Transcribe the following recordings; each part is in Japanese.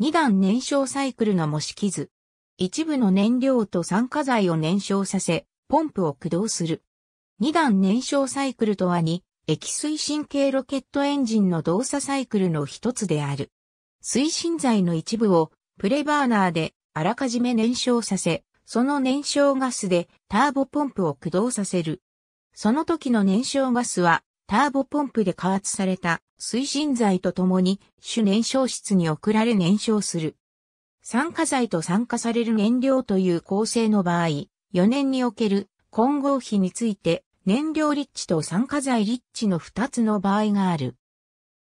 2段燃焼サイクルの模式図。一部の燃料と酸化剤を燃焼させ、ポンプを駆動する。2段燃焼サイクルとは2、液推進系ロケットエンジンの動作サイクルの一つである。推進剤の一部をプレバーナーであらかじめ燃焼させ、その燃焼ガスでターボポンプを駆動させる。その時の燃焼ガスはターボポンプで加圧された推進剤とともに主燃焼室に送られ燃焼する。酸化剤と酸化される燃料という構成の場合、4年における混合比について燃料立地と酸化剤立地の2つの場合がある。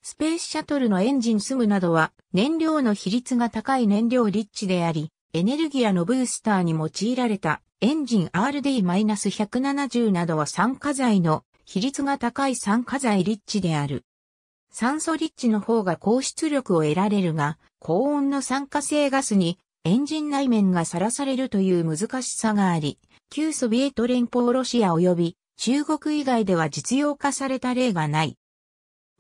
スペースシャトルのエンジンスムなどは燃料の比率が高い燃料立地であり、エネルギアのブースターに用いられたエンジン RD-170 などは酸化剤の比率が高い酸化剤リッチである。酸素リッチの方が高出力を得られるが、高温の酸化性ガスにエンジン内面がさらされるという難しさがあり、旧ソビエト連邦ロシア及び中国以外では実用化された例がない。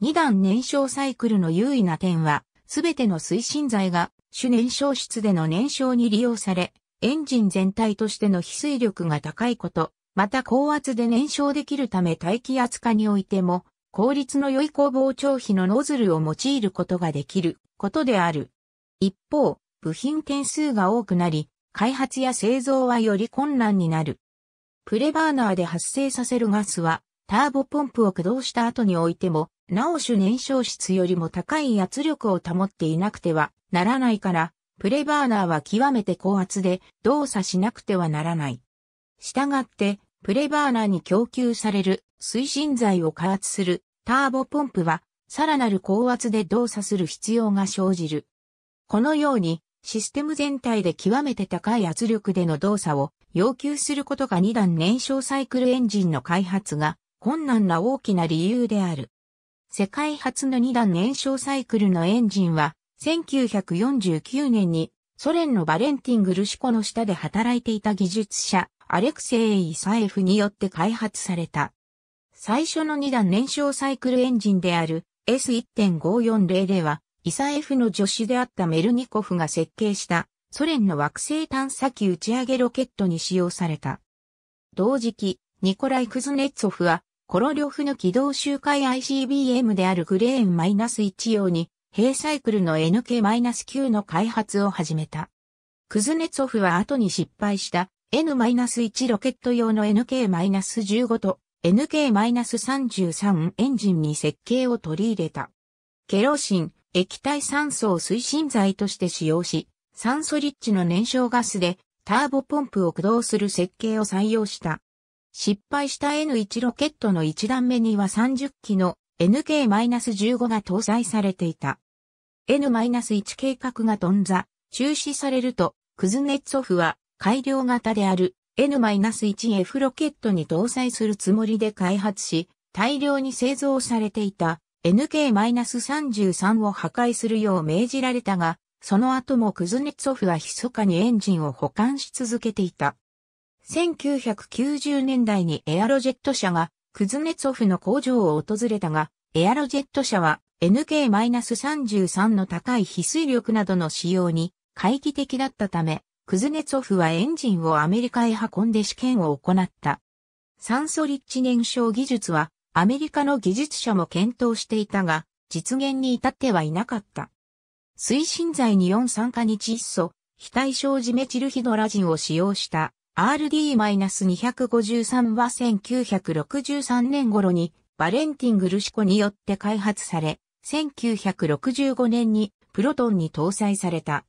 二段燃焼サイクルの優位な点は、すべての推進剤が主燃焼室での燃焼に利用され、エンジン全体としての非水力が高いこと、また高圧で燃焼できるため大気圧化においても、効率の良い工房張費のノズルを用いることができることである。一方、部品点数が多くなり、開発や製造はより困難になる。プレバーナーで発生させるガスは、ターボポンプを駆動した後においても、なお種燃焼室よりも高い圧力を保っていなくてはならないから、プレバーナーは極めて高圧で動作しなくてはならない。従って、プレバーナに供給される推進剤を加圧するターボポンプは、さらなる高圧で動作する必要が生じる。このように、システム全体で極めて高い圧力での動作を要求することが2段燃焼サイクルエンジンの開発が困難な大きな理由である。世界初の2段燃焼サイクルのエンジンは1949年にソ連のバレンティン・グルシコの下で働いていた技術者、アレクセイ・イサエフによって開発された。最初の2段燃焼サイクルエンジンである s 1 5 4 0では、イサエフの助手であったメルニコフが設計したソ連の惑星探査機打ち上げロケットに使用された。同時期、ニコライ・クズネッツォフは、コロリョフの軌道周回 ICBM であるグレーン -1 用にヘイサイクルの NK-9 の開発を始めた。クズネツォフは後に失敗した N-1 ロケット用の NK-15 と NK-33 エンジンに設計を取り入れた。ケロシン、液体酸素を推進剤として使用し、酸素リッチの燃焼ガスでターボポンプを駆動する設計を採用した。失敗した N1 ロケットの1段目には30機の NK-15 が搭載されていた。N-1 計画が頓挫、中止されると、クズネッツォフは改良型である N-1F ロケットに搭載するつもりで開発し、大量に製造されていた NK-33 を破壊するよう命じられたが、その後もクズネツォフは密かにエンジンを保管し続けていた。1990年代にエアロジェット社がクズネツォフの工場を訪れたが、エアロジェット社は NK-33 の高い非水力などの使用に回帰的だったため、クズネツォフはエンジンをアメリカへ運んで試験を行った。酸素リッチ燃焼技術はアメリカの技術者も検討していたが、実現に至ってはいなかった。推進剤に4酸化日一素、非対称ジメチルヒドラジンを使用した RD-253 は1963年頃にバレンティン・グルシコによって開発され、1965年にプロトンに搭載された。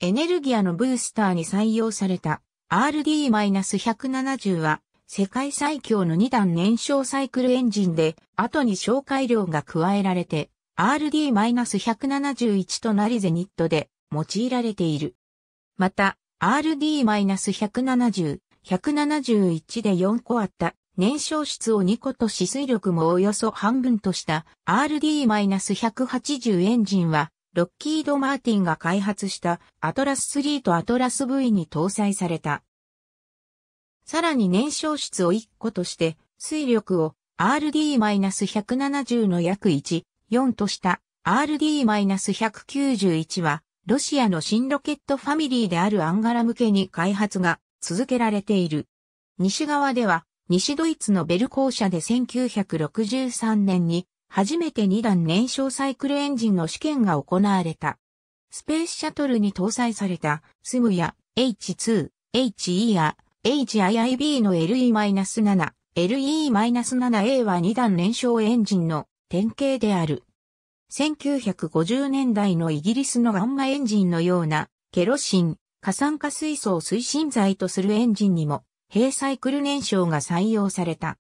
エネルギアのブースターに採用された RD-170 は世界最強の2段燃焼サイクルエンジンで後に紹介量が加えられて RD-171 となりゼニットで用いられている。また RD-170、171で4個あった燃焼室を2個と止水力もおよそ半分とした RD-180 エンジンは、ロッキード・マーティンが開発したアトラス3とアトラス V に搭載された。さらに燃焼室を1個として、水力を RD-170 の約1、4とした RD-191 は、ロシアの新ロケットファミリーであるアンガラ向けに開発が続けられている。西側では、西ドイツのベル校舎で1963年に初めて2段燃焼サイクルエンジンの試験が行われた。スペースシャトルに搭載されたスムや H2、HE や HIIB の LE-7、LE-7A は2段燃焼エンジンの典型である。1950年代のイギリスのガンマエンジンのような、ケロシン、過酸化水素を推進剤とするエンジンにも、閉サイクル燃焼が採用された。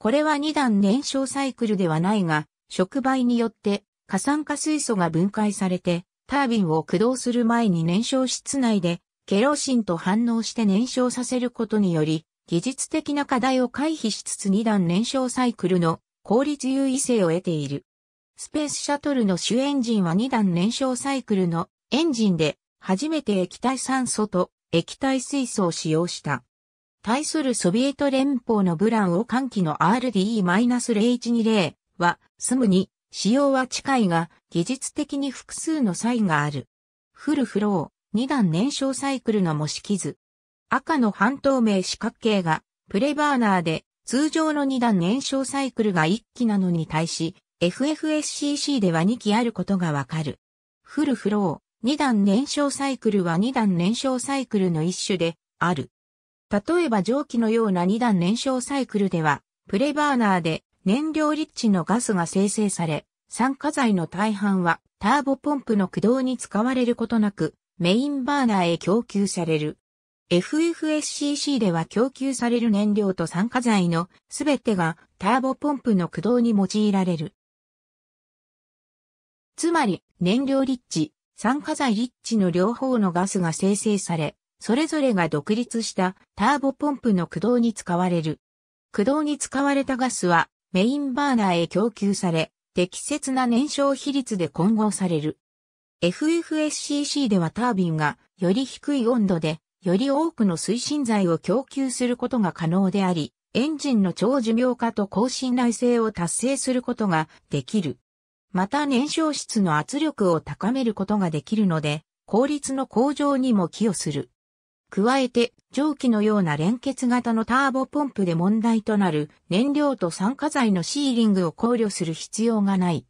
これは2段燃焼サイクルではないが、触媒によって過酸化水素が分解されて、タービンを駆動する前に燃焼室内で、ケロシンと反応して燃焼させることにより、技術的な課題を回避しつつ2段燃焼サイクルの効率優位性を得ている。スペースシャトルの主エンジンは2段燃焼サイクルのエンジンで初めて液体酸素と液体水素を使用した。対するソビエト連邦のブランを換気の RDE-0120 は、すぐに、使用は近いが、技術的に複数の差異がある。フルフロー、2段燃焼サイクルの模式図。赤の半透明四角形が、プレバーナーで、通常の2段燃焼サイクルが1機なのに対し、FFSCC では2機あることがわかる。フルフロー、2段燃焼サイクルは2段燃焼サイクルの一種である。例えば蒸気のような2段燃焼サイクルでは、プレバーナーで燃料リッチのガスが生成され、酸化剤の大半はターボポンプの駆動に使われることなく、メインバーナーへ供給される。FFSCC では供給される燃料と酸化剤のすべてがターボポンプの駆動に用いられる。つまり、燃料立地、酸化剤立地の両方のガスが生成され、それぞれが独立したターボポンプの駆動に使われる。駆動に使われたガスはメインバーナーへ供給され、適切な燃焼比率で混合される。FFSCC ではタービンがより低い温度でより多くの推進剤を供給することが可能であり、エンジンの長寿命化と高信頼性を達成することができる。また燃焼室の圧力を高めることができるので、効率の向上にも寄与する。加えて、蒸気のような連結型のターボポンプで問題となる燃料と酸化剤のシーリングを考慮する必要がない。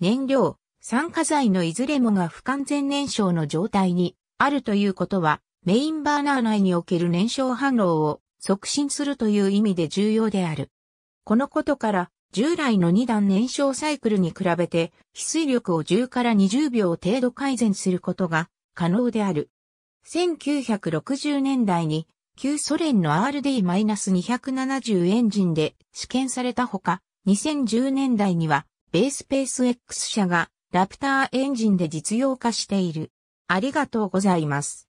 燃料、酸化剤のいずれもが不完全燃焼の状態にあるということは、メインバーナー内における燃焼反応を促進するという意味で重要である。このことから、従来の2段燃焼サイクルに比べて、翡翠力を10から20秒程度改善することが可能である。1960年代に、旧ソ連の RD-270 エンジンで試験されたほか、2010年代には、ベースペース X 社がラプターエンジンで実用化している。ありがとうございます。